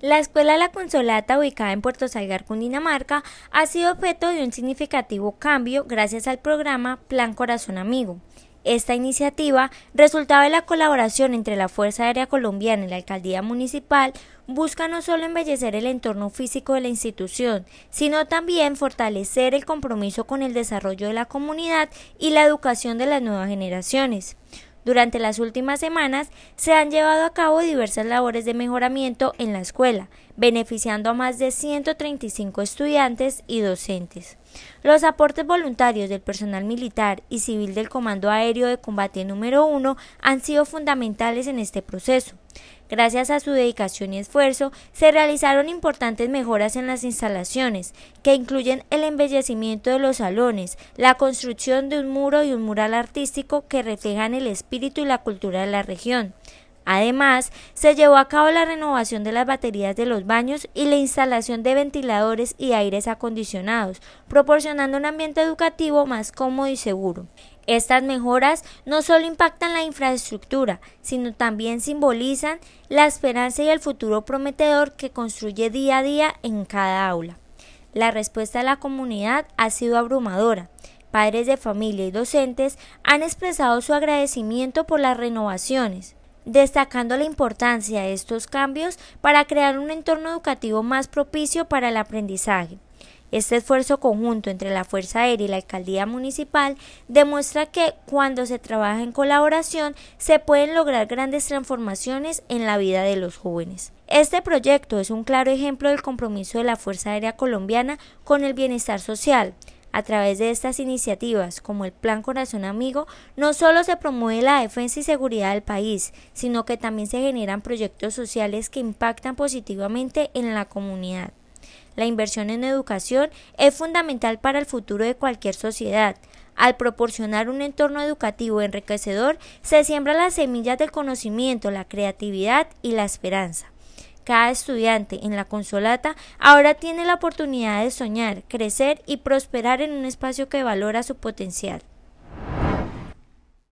La escuela La Consolata, ubicada en Puerto Salgar, Cundinamarca, ha sido objeto de un significativo cambio gracias al programa Plan Corazón Amigo. Esta iniciativa, resultado de la colaboración entre la Fuerza Aérea Colombiana y la Alcaldía Municipal, busca no solo embellecer el entorno físico de la institución, sino también fortalecer el compromiso con el desarrollo de la comunidad y la educación de las nuevas generaciones. Durante las últimas semanas se han llevado a cabo diversas labores de mejoramiento en la escuela, beneficiando a más de 135 estudiantes y docentes. Los aportes voluntarios del personal militar y civil del Comando Aéreo de Combate número 1 han sido fundamentales en este proceso. Gracias a su dedicación y esfuerzo, se realizaron importantes mejoras en las instalaciones, que incluyen el embellecimiento de los salones, la construcción de un muro y un mural artístico que reflejan el espíritu y la cultura de la región, Además, se llevó a cabo la renovación de las baterías de los baños y la instalación de ventiladores y aires acondicionados, proporcionando un ambiente educativo más cómodo y seguro. Estas mejoras no solo impactan la infraestructura, sino también simbolizan la esperanza y el futuro prometedor que construye día a día en cada aula. La respuesta de la comunidad ha sido abrumadora. Padres de familia y docentes han expresado su agradecimiento por las renovaciones, destacando la importancia de estos cambios para crear un entorno educativo más propicio para el aprendizaje. Este esfuerzo conjunto entre la Fuerza Aérea y la Alcaldía Municipal demuestra que cuando se trabaja en colaboración se pueden lograr grandes transformaciones en la vida de los jóvenes. Este proyecto es un claro ejemplo del compromiso de la Fuerza Aérea Colombiana con el bienestar social, a través de estas iniciativas, como el Plan Corazón Amigo, no solo se promueve la defensa y seguridad del país, sino que también se generan proyectos sociales que impactan positivamente en la comunidad. La inversión en educación es fundamental para el futuro de cualquier sociedad. Al proporcionar un entorno educativo enriquecedor, se siembra las semillas del conocimiento, la creatividad y la esperanza. Cada estudiante en la consolata ahora tiene la oportunidad de soñar, crecer y prosperar en un espacio que valora su potencial.